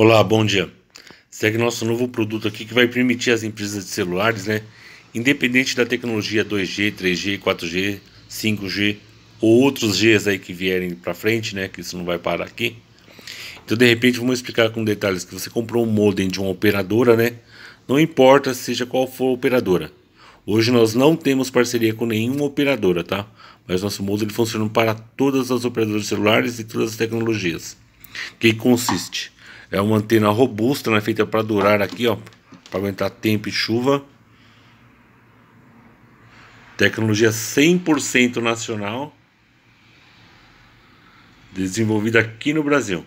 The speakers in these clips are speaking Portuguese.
Olá, bom dia. Segue é nosso novo produto aqui que vai permitir às empresas de celulares, né, independente da tecnologia 2G, 3G, 4G, 5G ou outros Gs aí que vierem para frente, né, que isso não vai parar aqui. Então, de repente, vamos explicar com detalhes que você comprou um modem de uma operadora, né? Não importa seja qual for a operadora. Hoje nós não temos parceria com nenhuma operadora, tá? Mas nosso modem ele funciona para todas as operadoras celulares e todas as tecnologias. Que consiste é uma antena robusta, né? Feita para durar aqui, ó. Para aguentar tempo e chuva. Tecnologia 100% nacional. Desenvolvida aqui no Brasil.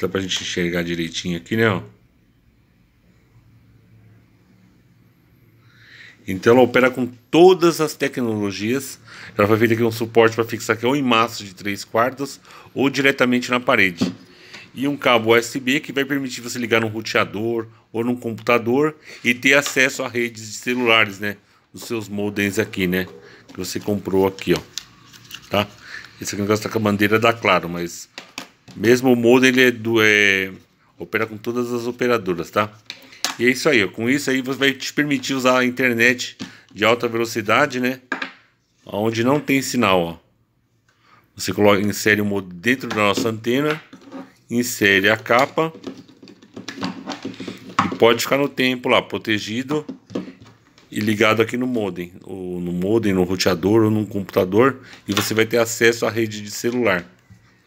Dá a gente enxergar direitinho aqui, né? Ó. Então ela opera com todas as tecnologias. Ela vai vir aqui um suporte para fixar aqui ou em maço de 3 quartos ou diretamente na parede. E um cabo USB que vai permitir você ligar num roteador ou num computador e ter acesso a redes de celulares, né? Os seus modems aqui, né? Que você comprou aqui, ó. Tá? Esse aqui é não está com a bandeira da Claro, mas mesmo o modem ele é, do, é opera com todas as operadoras, tá? E é isso aí, com isso aí você vai te permitir usar a internet de alta velocidade, né? Onde não tem sinal, ó. Você coloca, insere o modem dentro da nossa antena, insere a capa e pode ficar no tempo lá, protegido e ligado aqui no modem, ou no modem, no roteador ou no computador, e você vai ter acesso à rede de celular. Tá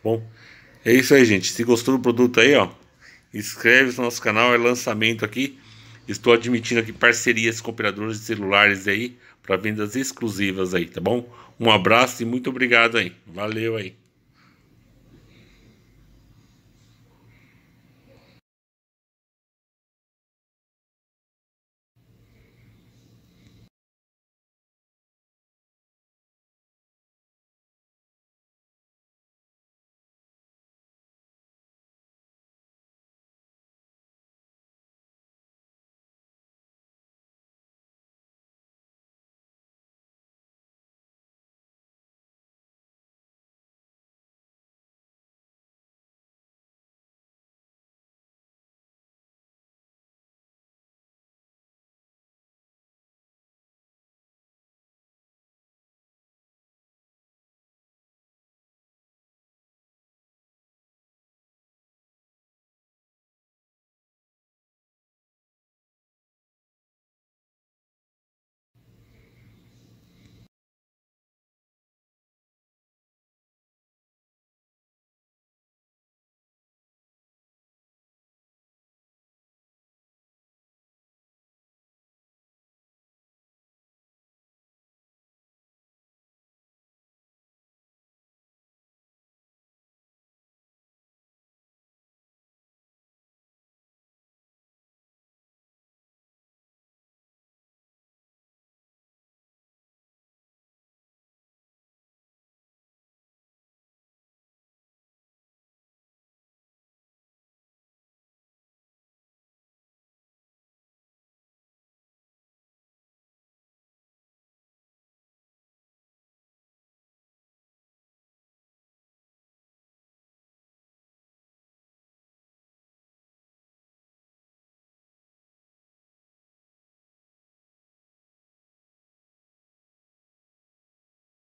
bom, é isso aí, gente. Se gostou do produto aí, ó, inscreve-se no nosso canal, é lançamento aqui. Estou admitindo aqui parcerias com operadores de celulares aí para vendas exclusivas aí, tá bom? Um abraço e muito obrigado aí. Valeu aí.